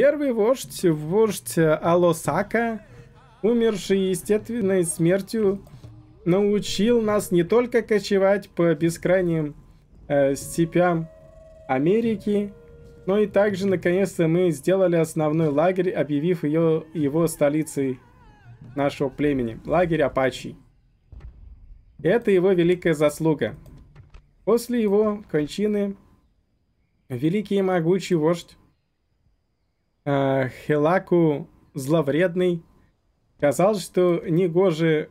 Первый вождь, вождь Алосака, умерший естественной смертью, научил нас не только кочевать по бескрайним э, степям Америки, но и также, наконец-то, мы сделали основной лагерь, объявив ее, его столицей нашего племени. Лагерь Апачи. Это его великая заслуга. После его кончины великий и могучий вождь э, Хелаку зловредный сказал, что негоже,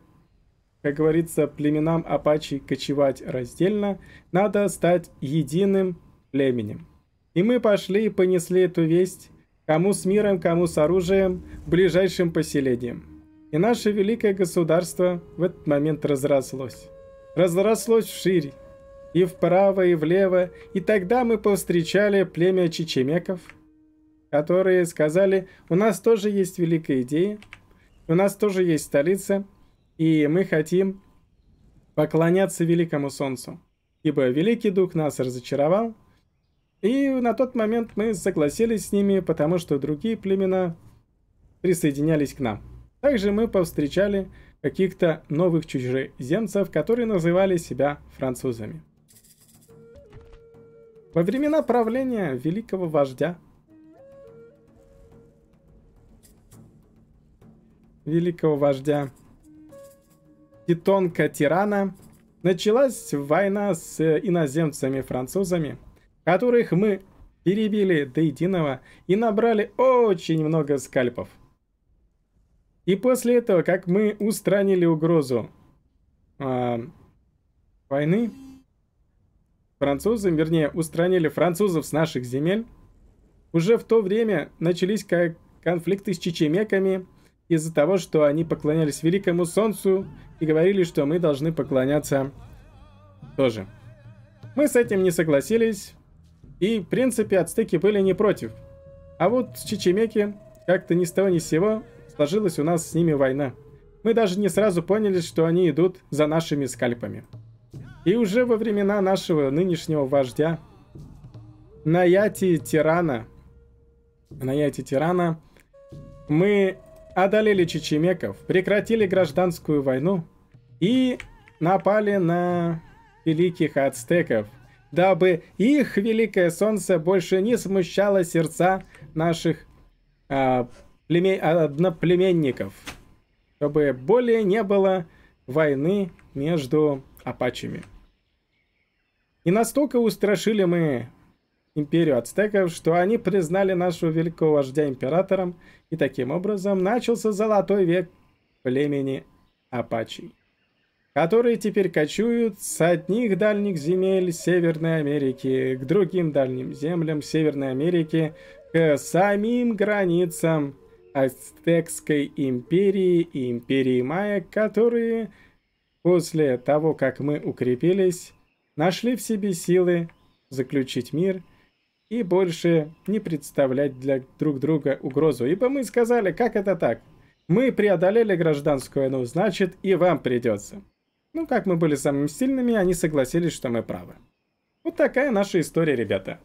как говорится, племенам Апачи кочевать раздельно, надо стать единым племенем. И мы пошли и понесли эту весть, кому с миром, кому с оружием, ближайшим поселением. И наше великое государство в этот момент разрослось. Разрослось вширь, и вправо, и влево, и тогда мы повстречали племя чечемеков – которые сказали, у нас тоже есть великая идея, у нас тоже есть столица, и мы хотим поклоняться великому солнцу, ибо великий дух нас разочаровал, и на тот момент мы согласились с ними, потому что другие племена присоединялись к нам. Также мы повстречали каких-то новых чужеземцев, которые называли себя французами. Во времена правления великого вождя великого вождя Титонка Тирана, началась война с э, иноземцами-французами, которых мы перебили до единого и набрали очень много скальпов. И после этого, как мы устранили угрозу э, войны, французам, вернее, устранили французов с наших земель, уже в то время начались конфликты с чечемеками, из-за того, что они поклонялись великому солнцу и говорили, что мы должны поклоняться тоже. Мы с этим не согласились, и, в принципе, ацтеки были не против. А вот с чечемеки как-то ни с того ни с сего сложилась у нас с ними война. Мы даже не сразу поняли, что они идут за нашими скальпами. И уже во времена нашего нынешнего вождя Наяти Тирана Наяти Тирана мы одолели чечемеков, прекратили гражданскую войну и напали на великих ацтеков, дабы их великое солнце больше не смущало сердца наших а, племе... одноплеменников, чтобы более не было войны между апачами. И настолько устрашили мы империю ацтеков, что они признали нашего великого вождя императором, и таким образом начался золотой век племени апачей, которые теперь кочуют с одних дальних земель Северной Америки к другим дальним землям Северной Америки, к самим границам Ацтекской империи и империи майя, которые после того, как мы укрепились, нашли в себе силы заключить мир – и больше не представлять для друг друга угрозу. Ибо мы сказали, как это так? Мы преодолели гражданскую войну, значит и вам придется. Ну, как мы были самыми сильными, они согласились, что мы правы. Вот такая наша история, ребята.